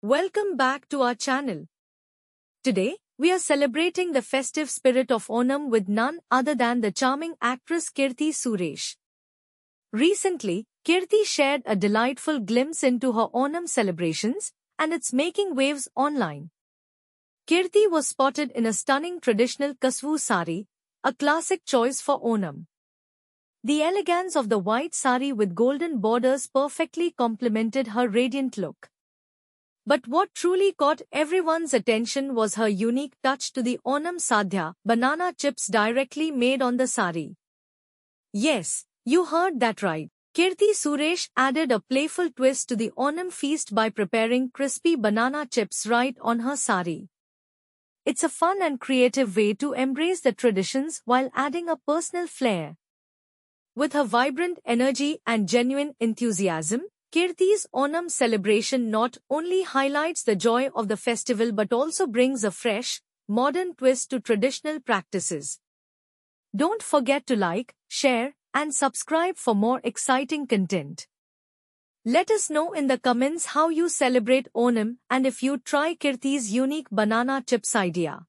Welcome back to our channel. Today, we are celebrating the festive spirit of Onam with none other than the charming actress Kirti Suresh. Recently, Kirti shared a delightful glimpse into her Onam celebrations, and it's making waves online. Kirti was spotted in a stunning traditional Kasvu sari, a classic choice for Onam. The elegance of the white sari with golden borders perfectly complemented her radiant look. But what truly caught everyone's attention was her unique touch to the Onam Sadhya banana chips directly made on the sari. Yes, you heard that right. Kirti Suresh added a playful twist to the Onam feast by preparing crispy banana chips right on her sari. It's a fun and creative way to embrace the traditions while adding a personal flair. With her vibrant energy and genuine enthusiasm, Kirti's Onam celebration not only highlights the joy of the festival but also brings a fresh, modern twist to traditional practices. Don't forget to like, share, and subscribe for more exciting content. Let us know in the comments how you celebrate Onam and if you try Kirti's unique banana chips idea.